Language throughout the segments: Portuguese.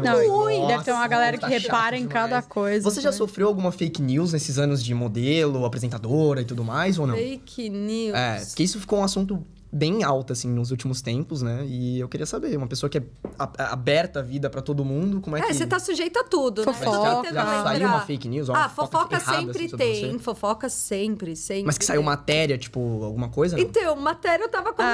também. Não, Ui, deve ter uma galera que tá repara em cada coisa. Você já sofreu alguma fake news nesses anos de modelo, apresentadora e tudo mais, ou não? Fake news. É, porque isso ficou um assunto bem alta, assim, nos últimos tempos, né? E eu queria saber, uma pessoa que é aberta a vida para todo mundo, como é, é que... É, você tá sujeita a tudo, fofoca. né? Fofoca. Já, já saiu uma fake news? Uma ah, fofoca, fofoca errada, assim, sempre assim, tem. Fofoca sempre, sempre. Mas que saiu matéria, tipo, alguma coisa? Então, matéria eu tava contando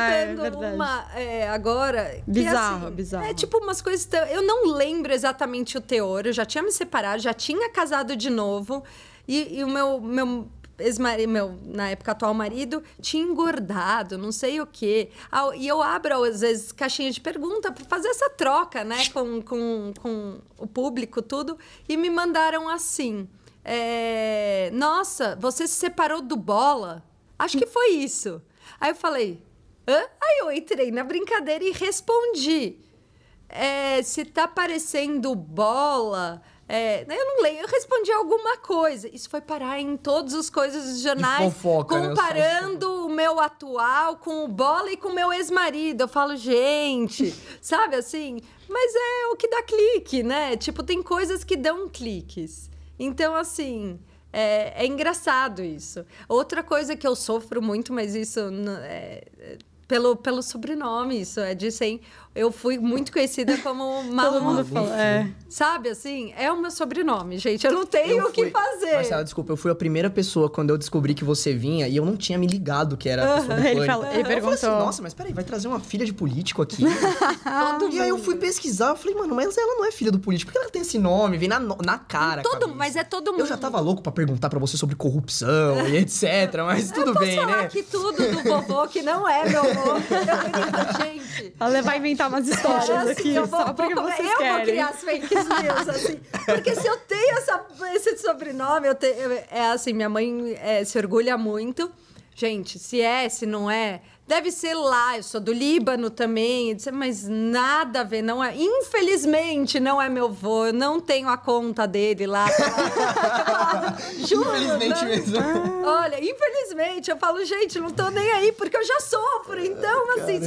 ah, é uma é, agora... Bizarro, é assim, bizarro. É tipo umas coisas... Tão... Eu não lembro exatamente o teor, eu já tinha me separado, já tinha casado de novo. E, e o meu, meu ex-marido, meu, na época atual marido, tinha engordado, não sei o quê. e eu abro, às vezes, caixinha de pergunta para fazer essa troca, né, com, com, com o público, tudo. E me mandaram assim: é, Nossa, você se separou do bola? Acho que foi isso. Aí eu falei: Hã? Aí eu entrei na brincadeira e respondi. É, se tá parecendo bola, é, né, eu não leio, eu respondi alguma coisa. Isso foi parar em todos os coisas dos jornais, fofoca, né, comparando né? o meu atual com o Bola e com o meu ex-marido. Eu falo, gente, sabe assim? Mas é o que dá clique, né? Tipo, tem coisas que dão cliques. Então, assim. É, é, engraçado isso. Outra coisa que eu sofro muito, mas isso é, é pelo, pelo sobrenome, isso é de 100. Eu fui muito conhecida como Maluf. Todo mundo fala, é. Sabe, assim, é o meu sobrenome, gente. Eu não tenho eu o fui... que fazer. Marcela, desculpa, eu fui a primeira pessoa quando eu descobri que você vinha e eu não tinha me ligado que era a pessoa do ele, ele eu assim, perguntou. Assim, Nossa, mas peraí, vai trazer uma filha de político aqui? e aí eu fui pesquisar, eu falei, mano, mas ela não é filha do político. Por que ela tem esse nome? Vem na, na cara. Todo, mas é todo mundo. Eu já tava louco para perguntar para você sobre corrupção e etc, mas tudo eu posso bem, falar né? que tudo do vovô que não é meu avô Gente. Ela vai inventar umas histórias assim, aqui, eu vou, só porque vou, vocês eu querem. Eu vou criar as fake news, assim. Porque se eu tenho essa, esse sobrenome, eu tenho, é assim, minha mãe é, se orgulha muito gente, se é, se não é, deve ser lá, eu sou do Líbano também, mas nada a ver, não é. Infelizmente, não é meu avô, eu não tenho a conta dele lá. Juro, né? infelizmente não. mesmo. Ah. Olha, infelizmente, eu falo, gente, não tô nem aí, porque eu já sofro. Então, assim,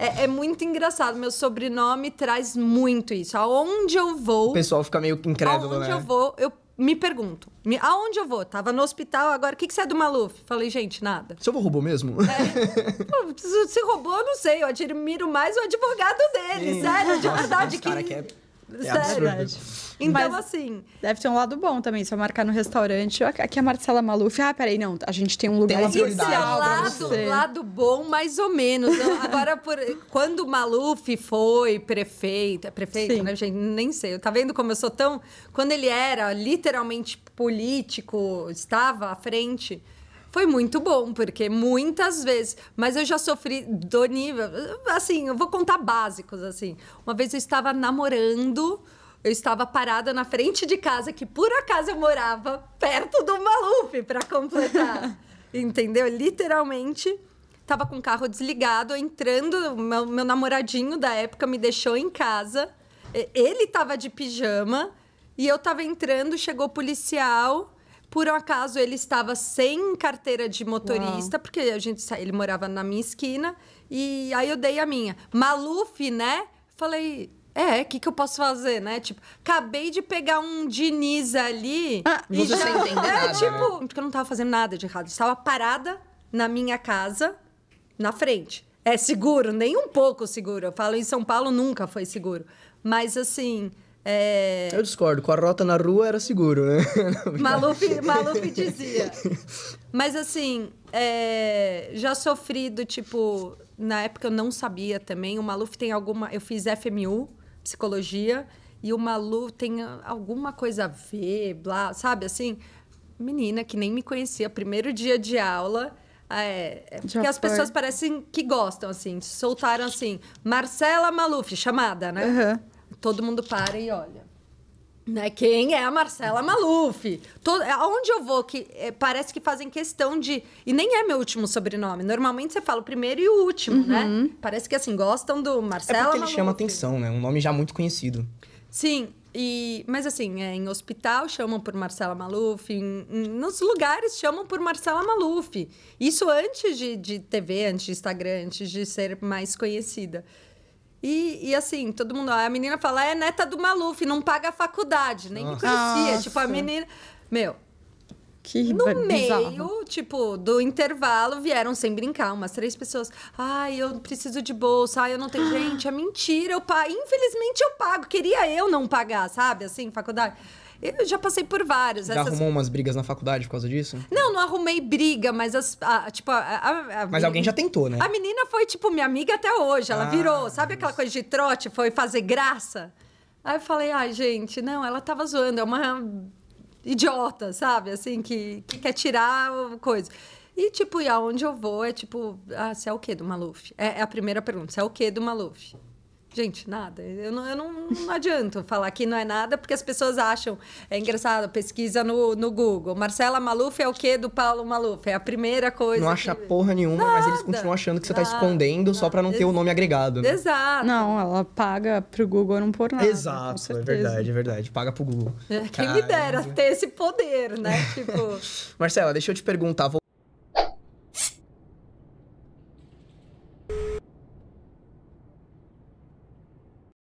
é, é, é, muito engraçado. Meu sobrenome traz muito isso. Aonde eu vou. O pessoal fica meio incrédulo, aonde né? Aonde eu vou, eu me pergunto me, aonde eu vou? Tava no hospital, agora o que, que você é do Maluf? Falei, gente, nada. se eu vou roubou mesmo? É. se roubou, não sei. Eu admiro mais o advogado dele, Sim. sério, de verdade. Nossa, que... Cara que é é verdade. Então, Mas assim. Deve ter um lado bom também, se eu marcar no restaurante. Aqui a Marcela Maluf. Ah, peraí, não. A gente tem um lugar tem especial. É lado, lado bom, mais ou menos. Agora, por, quando Maluf foi prefeito, é prefeito, Sim. né, gente? Nem sei. Tá vendo como eu sou tão. Quando ele era literalmente político, estava à frente foi muito bom, porque muitas vezes, mas eu já sofri do nível, assim, eu vou contar básicos assim. Uma vez eu estava namorando, eu estava parada na frente de casa que por acaso eu morava perto do Maluf para completar. entendeu? Literalmente tava com o carro desligado, entrando, meu, meu namoradinho da época me deixou em casa. Ele tava de pijama e eu tava entrando, chegou o policial por um acaso, ele estava sem carteira de motorista, Uau. porque a gente ele morava na minha esquina. E aí eu dei a minha. Maluf, né? Falei, é, o que, que eu posso fazer, né? Tipo, acabei de pegar um Diniz ali. Ah, e você já... é, nada, tipo, né? porque eu não tava fazendo nada de errado. estava parada na minha casa, na frente. É seguro, nem um pouco seguro. Eu falo, em São Paulo nunca foi seguro. Mas assim, é... Eu discordo, com a rota na rua era seguro, né? Maluf, Maluf dizia. Mas assim, é... já sofri do tipo. Na época eu não sabia também. O Maluf tem alguma. Eu fiz FMU, psicologia, e o Maluf tem alguma coisa a ver, blá, sabe assim? Menina que nem me conhecia, primeiro dia de aula. É, é porque Já as foi. pessoas parecem que gostam, assim, soltaram assim, Marcela Maluf, chamada, né? Uhum todo mundo para e olha. Né? Quem é a Marcela Maluf? Todo, aonde eu vou, que é, parece que fazem questão de. E nem é meu último sobrenome. Normalmente você fala o primeiro e o último, né? uhum. né? Parece que assim, gostam do Marcela. É porque ele Maluf. chama atenção, né? Um nome já muito conhecido. Sim, e, mas assim, é, em hospital chamam por Marcela Maluf, em, em, nos lugares chamam por Marcela Maluf. Isso antes de, de TV, antes de Instagram, antes de ser mais conhecida. E, e, assim, todo mundo, a menina fala, é neta do Maluf, não paga a faculdade, nem me conhecia. Tipo, a menina. Meu, que no bizarro. meio, tipo, do intervalo, vieram sem brincar umas três pessoas. Ai, eu preciso de bolsa. Ai, eu não tenho. Gente, é mentira. Pa... Infelizmente eu pago. Queria eu não pagar, sabe? Assim, faculdade. Eu já passei por vários. Já essas... arrumou umas brigas na faculdade por causa disso? Não, não arrumei briga, mas as, a, tipo, a, a, Mas alguém já tentou, né? A menina foi, tipo, minha amiga até hoje. Ela ah, virou, sabe aquela coisa de trote? Foi fazer graça? Aí eu falei, ai, gente, não, ela tava zoando. É uma idiota, sabe? Assim, que, que quer tirar coisa. E, tipo, e aonde eu vou é tipo, ah, você é o quê do Maluf? É, é a primeira pergunta, você é o quê do Maluf? Gente, nada. Eu não, eu não, não adianto falar que não é nada, porque as pessoas acham. É engraçado, pesquisa no, no Google. Marcela Maluf é o quê do Paulo Maluf? É a primeira coisa. Não acha porra nenhuma, nada, mas eles continuam achando que você está escondendo nada, só para não ter o nome agregado. Né? Exato. Não, ela paga pro Google não por nada. Exato, é verdade, é verdade. Paga pro Google. É, quem Caramba. me dera ter esse poder, né? tipo. Marcela, deixa eu te perguntar.